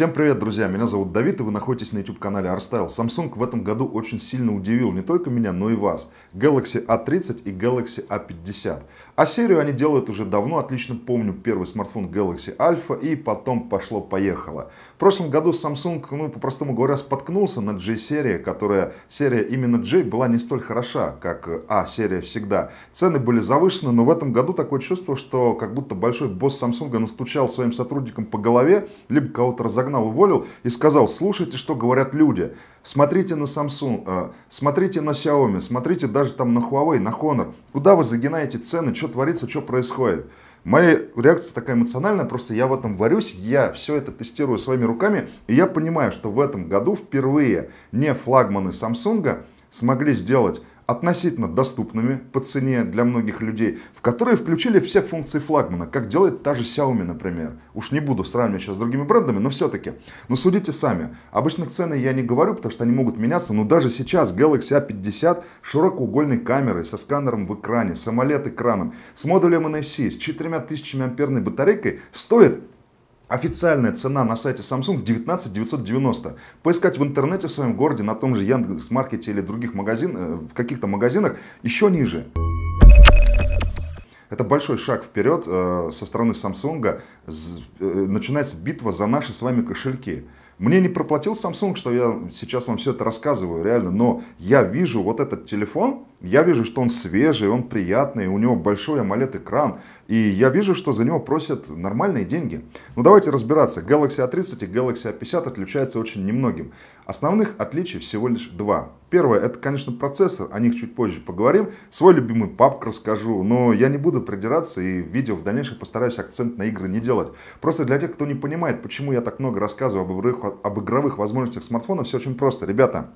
Всем привет, друзья! Меня зовут Давид, и вы находитесь на YouTube-канале ArtStyle. Samsung в этом году очень сильно удивил не только меня, но и вас. Galaxy A30 и Galaxy A50. А серию они делают уже давно. Отлично помню первый смартфон Galaxy Alpha, и потом пошло-поехало. В прошлом году Samsung, ну, по-простому говоря, споткнулся на J-серии, которая серия именно J была не столь хороша, как A-серия а, всегда. Цены были завышены, но в этом году такое чувство, что как будто большой босс Samsung настучал своим сотрудникам по голове, либо кого-то разогнал канал уволил и сказал, слушайте, что говорят люди. Смотрите на Samsung, э, смотрите на Xiaomi, смотрите даже там на Huawei, на Honor. Куда вы загинаете цены, что творится, что происходит? Моя реакция такая эмоциональная, просто я в этом варюсь, я все это тестирую своими руками, и я понимаю, что в этом году впервые не флагманы Samsung смогли сделать относительно доступными по цене для многих людей, в которые включили все функции флагмана, как делает та же Xiaomi, например. Уж не буду сравнивать сейчас с другими брендами, но все-таки. Но судите сами. Обычно цены я не говорю, потому что они могут меняться, но даже сейчас Galaxy A50 широкоугольной камерой, со сканером в экране, самолет экраном с модулем NFC, с 4000 амперной батарейкой стоит Официальная цена на сайте Samsung 19 990. Поискать в интернете в своем городе, на том же Яндекс.Маркете или других магазинах э, в каких-то магазинах еще ниже. Это большой шаг вперед э, со стороны Samsung. Э, начинается битва за наши с вами кошельки. Мне не проплатил Samsung, что я сейчас вам все это рассказываю, реально, но я вижу вот этот телефон, я вижу, что он свежий, он приятный, у него большой AMOLED-экран, и я вижу, что за него просят нормальные деньги. Ну давайте разбираться. Galaxy A30 и Galaxy A50 отличаются очень немногим. Основных отличий всего лишь два. Первое, это, конечно, процессор, о них чуть позже поговорим. Свой любимый папк расскажу, но я не буду придираться и в видео в дальнейшем постараюсь акцент на игры не делать. Просто для тех, кто не понимает, почему я так много рассказываю об игровых об игровых возможностях смартфона, все очень просто. Ребята,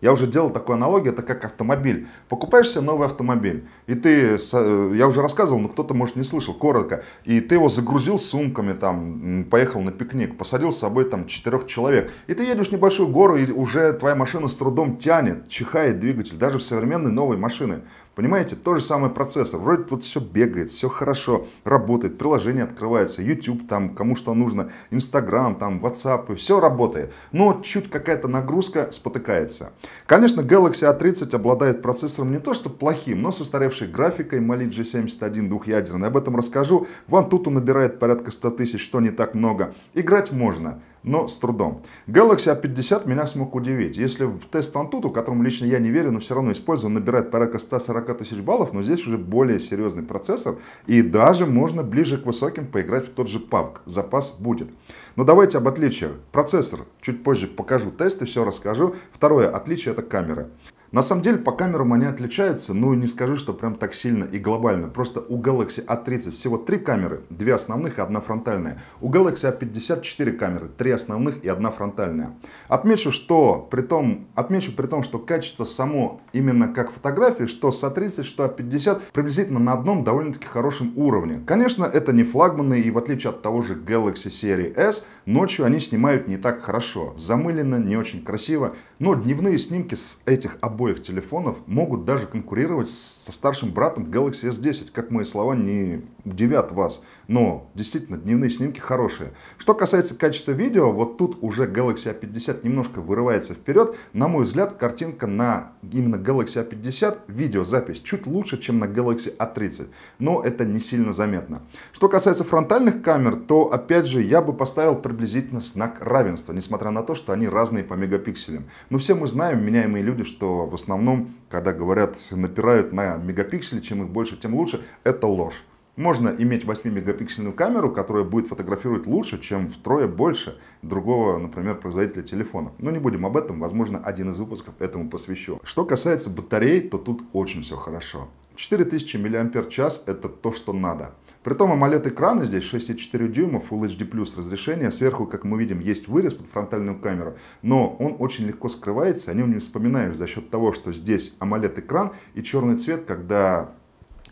я уже делал такую аналогию, это как автомобиль. Покупаешь себе новый автомобиль, и ты, э, я уже рассказывал, но кто-то, может, не слышал, коротко, и ты его загрузил сумками, там, поехал на пикник, посадил с собой там четырех человек, и ты едешь в небольшую гору, и уже твоя машина с трудом тянет, чихает двигатель, даже в современной новой машины. Понимаете, то же самое процессор. Вроде тут все бегает, все хорошо, работает, приложение открывается, YouTube там, кому что нужно, Instagram, там, WhatsApp, и все работает. Но чуть какая-то нагрузка спотыкается. Конечно, Galaxy A30 обладает процессором не то что плохим, но с устаревшей графикой Mali G71 двухъядерный. Об этом расскажу. Вантуту набирает порядка 100 тысяч, что не так много. Играть можно но с трудом. Galaxy A50 меня смог удивить. Если в тест Antutu, которому лично я не верю, но все равно использую, набирает порядка 140 тысяч баллов, но здесь уже более серьезный процессор, и даже можно ближе к высоким поиграть в тот же PUBG. Запас будет. Но давайте об отличиях. Процессор чуть позже покажу тесты, все расскажу. Второе отличие это камера. На самом деле по камерам они отличаются, ну не скажу, что прям так сильно и глобально. Просто у Galaxy A30 а всего три камеры, две основных и одна фронтальная. У Galaxy a а 54 камеры, три основных и одна фронтальная. Отмечу, что при том, отмечу при том, что качество само именно как фотографии, что с A30, а что A50 приблизительно на одном довольно-таки хорошем уровне. Конечно, это не флагманы и в отличие от того же Galaxy серии S, ночью они снимают не так хорошо. Замылено, не очень красиво, но дневные снимки с этих обоих обоих телефонов могут даже конкурировать со старшим братом Galaxy S10. Как мои слова не удивят вас, но действительно дневные снимки хорошие. Что касается качества видео, вот тут уже Galaxy A50 немножко вырывается вперед. На мой взгляд, картинка на именно Galaxy A50, видеозапись чуть лучше, чем на Galaxy A30. Но это не сильно заметно. Что касается фронтальных камер, то опять же я бы поставил приблизительно знак равенства, несмотря на то, что они разные по мегапикселям. Но все мы знаем, меняемые люди, что в основном, когда говорят, напирают на мегапиксели, чем их больше, тем лучше, это ложь. Можно иметь 8-мегапиксельную камеру, которая будет фотографировать лучше, чем втрое больше другого, например, производителя телефонов. Но не будем об этом, возможно, один из выпусков этому посвящу. Что касается батарей, то тут очень все хорошо. 4000 мАч это то, что надо. Притом AMOLED экраны здесь 6,4 дюйма, Full HD+, разрешение. Сверху, как мы видим, есть вырез под фронтальную камеру, но он очень легко скрывается, о нем не вспоминаю за счет того, что здесь AMOLED экран и черный цвет, когда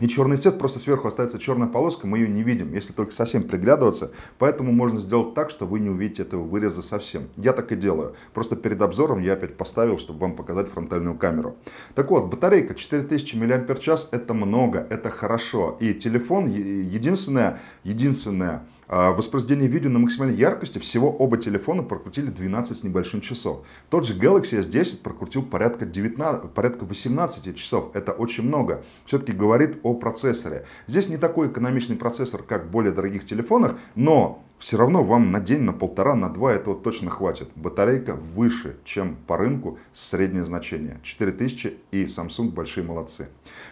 и черный цвет просто сверху остается черная полоска, мы ее не видим, если только совсем приглядываться. Поэтому можно сделать так, что вы не увидите этого выреза совсем. Я так и делаю. Просто перед обзором я опять поставил, чтобы вам показать фронтальную камеру. Так вот, батарейка 4000 мАч это много, это хорошо. И телефон единственное, единственное а, воспроизведение видео на максимальной яркости, всего оба телефона прокрутили 12 с небольшим часов. Тот же Galaxy S10 прокрутил порядка, 19, порядка 18 часов, это очень много. Все-таки говорит о процессоре. Здесь не такой экономичный процессор, как в более дорогих телефонах, но все равно вам на день, на полтора, на два этого точно хватит. Батарейка выше, чем по рынку среднее значение. 4000 и Samsung большие молодцы.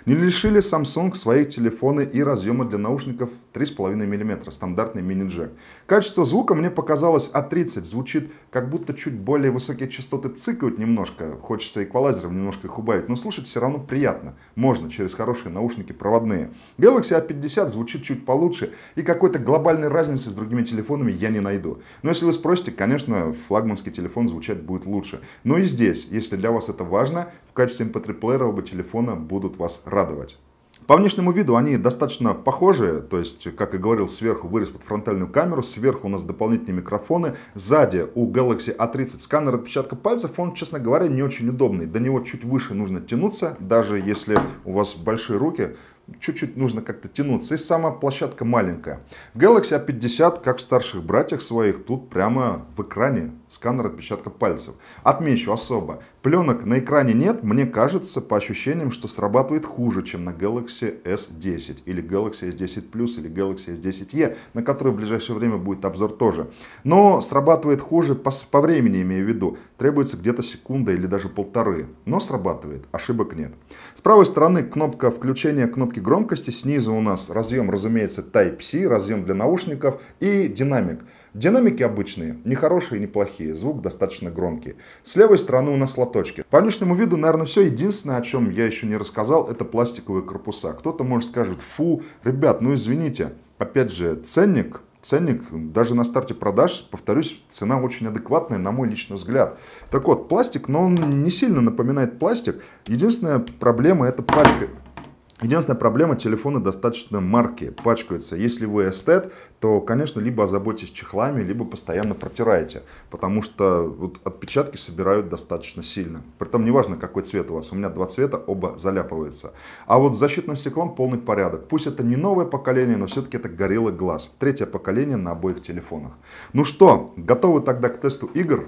Не лишили Samsung свои телефоны и разъема для наушников 3,5 мм, стандартный мини-джек. Качество звука мне показалось А30, звучит как будто чуть более высокие частоты цикают немножко, хочется эквалайзером немножко их убавить, но слушать все равно приятно, можно через хорошие наушники проводные. Galaxy A50 звучит чуть получше и какой-то глобальной разницы с другими телефонами телефонами я не найду. Но если вы спросите, конечно, флагманский телефон звучать будет лучше. Но и здесь, если для вас это важно, в качестве MP3-плеера оба телефона будут вас радовать. По внешнему виду они достаточно похожи, то есть, как и говорил, сверху вырез под фронтальную камеру, сверху у нас дополнительные микрофоны, сзади у Galaxy A30 сканер отпечатка пальцев, он, честно говоря, не очень удобный, до него чуть выше нужно тянуться, даже если у вас большие руки, чуть-чуть нужно как-то тянуться. И сама площадка маленькая. Galaxy A50, как в старших братьях своих, тут прямо в экране сканер отпечатка пальцев. Отмечу особо, Пленок на экране нет, мне кажется, по ощущениям, что срабатывает хуже, чем на Galaxy S10 или Galaxy S10 Plus или Galaxy S10e, на который в ближайшее время будет обзор тоже. Но срабатывает хуже по, по времени, имею в виду. Требуется где-то секунда или даже полторы. Но срабатывает, ошибок нет. С правой стороны кнопка включения кнопки громкости, снизу у нас разъем, разумеется, Type-C, разъем для наушников и динамик. Динамики обычные, не хорошие, не плохие, звук достаточно громкий. С левой стороны у нас лоточки. По внешнему виду, наверное, все. Единственное, о чем я еще не рассказал, это пластиковые корпуса. Кто-то может скажет, фу, ребят, ну извините. Опять же, ценник ценник даже на старте продаж, повторюсь, цена очень адекватная, на мой личный взгляд. Так вот, пластик, но он не сильно напоминает пластик. Единственная проблема это пачка. Единственная проблема, телефоны достаточно марки, пачкаются. Если вы эстет, то, конечно, либо озаботьтесь чехлами, либо постоянно протираете, потому что вот, отпечатки собирают достаточно сильно. Притом неважно, какой цвет у вас, у меня два цвета, оба заляпываются. А вот с защитным стеклом полный порядок. Пусть это не новое поколение, но все-таки это горелый глаз. Третье поколение на обоих телефонах. Ну что, готовы тогда к тесту игр?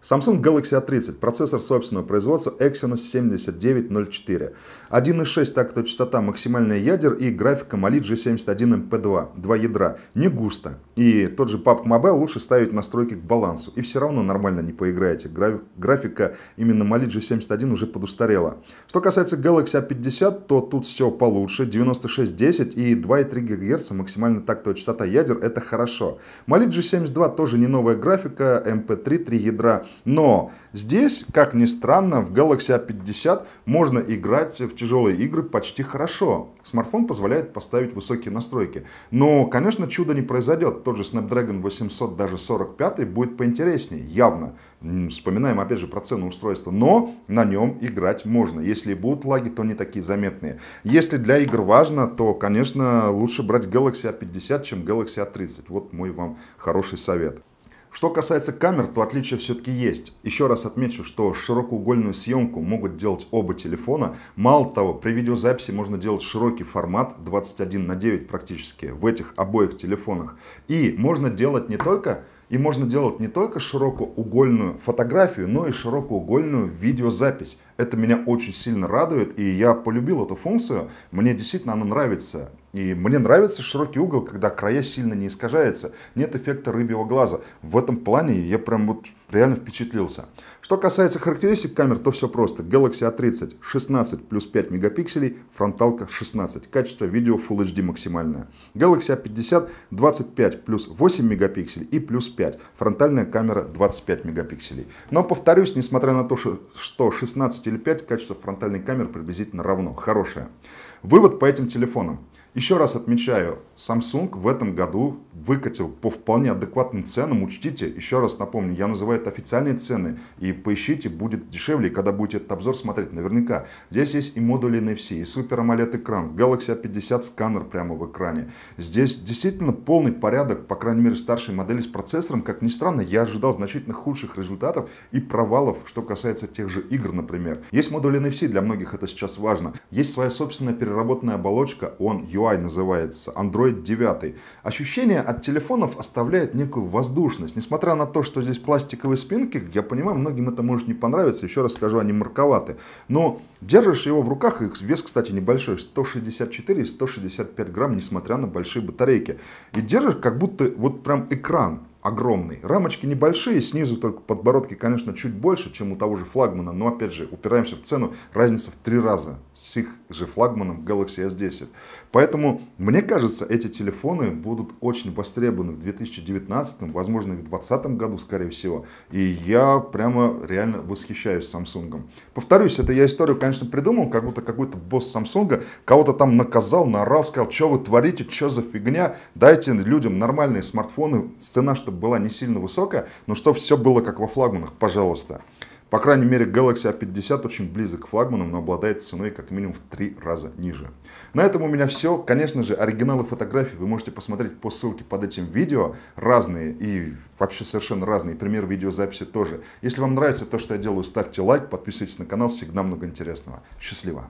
Samsung Galaxy A30, процессор собственного производства Exynos 7904. 1.6 тактовая частота, максимальный ядер и графика Mali G71MP2, два ядра. Не густо, и тот же PUBG Mobile лучше ставить настройки к балансу. И все равно нормально не поиграете. Графика именно Mali G71 уже подустарела. Что касается Galaxy A50, то тут все получше. 9610 и 2,3 ГГц максимально тактовая частота ядер. Это хорошо. Mali G72 тоже не новая графика. MP3 3 ядра. Но здесь, как ни странно, в Galaxy A50 можно играть в тяжелые игры почти хорошо. Смартфон позволяет поставить высокие настройки. Но, конечно, чудо не произойдет тот же Snapdragon 800, даже 45 будет поинтереснее, явно. Вспоминаем, опять же, про цену устройства. Но на нем играть можно. Если будут лаги, то не такие заметные. Если для игр важно, то, конечно, лучше брать Galaxy A50, чем Galaxy A30. Вот мой вам хороший совет. Что касается камер, то отличия все-таки есть. Еще раз отмечу, что широкоугольную съемку могут делать оба телефона. Мало того, при видеозаписи можно делать широкий формат 21 на 9 практически в этих обоих телефонах. И можно делать не только и можно делать не только широкоугольную фотографию, но и широкоугольную видеозапись. Это меня очень сильно радует, и я полюбил эту функцию. Мне действительно она нравится. И мне нравится широкий угол, когда края сильно не искажаются, нет эффекта рыбьего глаза. В этом плане я прям вот реально впечатлился. Что касается характеристик камер, то все просто. Galaxy A30 16 плюс 5 мегапикселей, фронталка 16. Качество видео Full HD максимальное. Galaxy A50 25 плюс 8 мегапикселей и плюс 5. Фронтальная камера 25 мегапикселей. Но повторюсь, несмотря на то, что 16 или 5, качество фронтальной камеры приблизительно равно. Хорошее. Вывод по этим телефонам. Еще раз отмечаю, Samsung в этом году выкатил по вполне адекватным ценам. Учтите, еще раз напомню, я называю это официальные цены. И поищите, будет дешевле, когда будете этот обзор смотреть наверняка. Здесь есть и модули NFC, и Super AMOLED экран, Galaxy A50 сканер прямо в экране. Здесь действительно полный порядок, по крайней мере старшей модели с процессором. Как ни странно, я ожидал значительно худших результатов и провалов, что касается тех же игр, например. Есть модули NFC, для многих это сейчас важно. Есть своя собственная переработанная оболочка, он UI называется, Android андроид 9. Ощущение от телефонов оставляет некую воздушность. Несмотря на то, что здесь пластиковые спинки, я понимаю, многим это может не понравиться. Еще раз скажу, они марковаты. Но держишь его в руках, их вес, кстати, небольшой, 164 и 165 грамм, несмотря на большие батарейки. И держишь как будто вот прям экран огромный. Рамочки небольшие, снизу только подбородки, конечно, чуть больше, чем у того же флагмана, но опять же, упираемся в цену, разница в три раза с их же флагманом Galaxy S10. Поэтому, мне кажется, эти телефоны будут очень востребованы в 2019, возможно, и в 2020 году, скорее всего. И я прямо реально восхищаюсь Samsung. Повторюсь, это я историю, конечно, придумал, как будто какой-то босс Samsung кого-то там наказал, наорал, сказал, что вы творите, что за фигня, дайте людям нормальные смартфоны, цена, чтобы была не сильно высокая, но чтобы все было как во флагманах, пожалуйста. По крайней мере, Galaxy A50 очень близок к флагманам, но обладает ценой как минимум в три раза ниже. На этом у меня все. Конечно же, оригиналы фотографий вы можете посмотреть по ссылке под этим видео. Разные и вообще совершенно разные. Пример видеозаписи тоже. Если вам нравится то, что я делаю, ставьте лайк, подписывайтесь на канал. Всегда много интересного. Счастливо!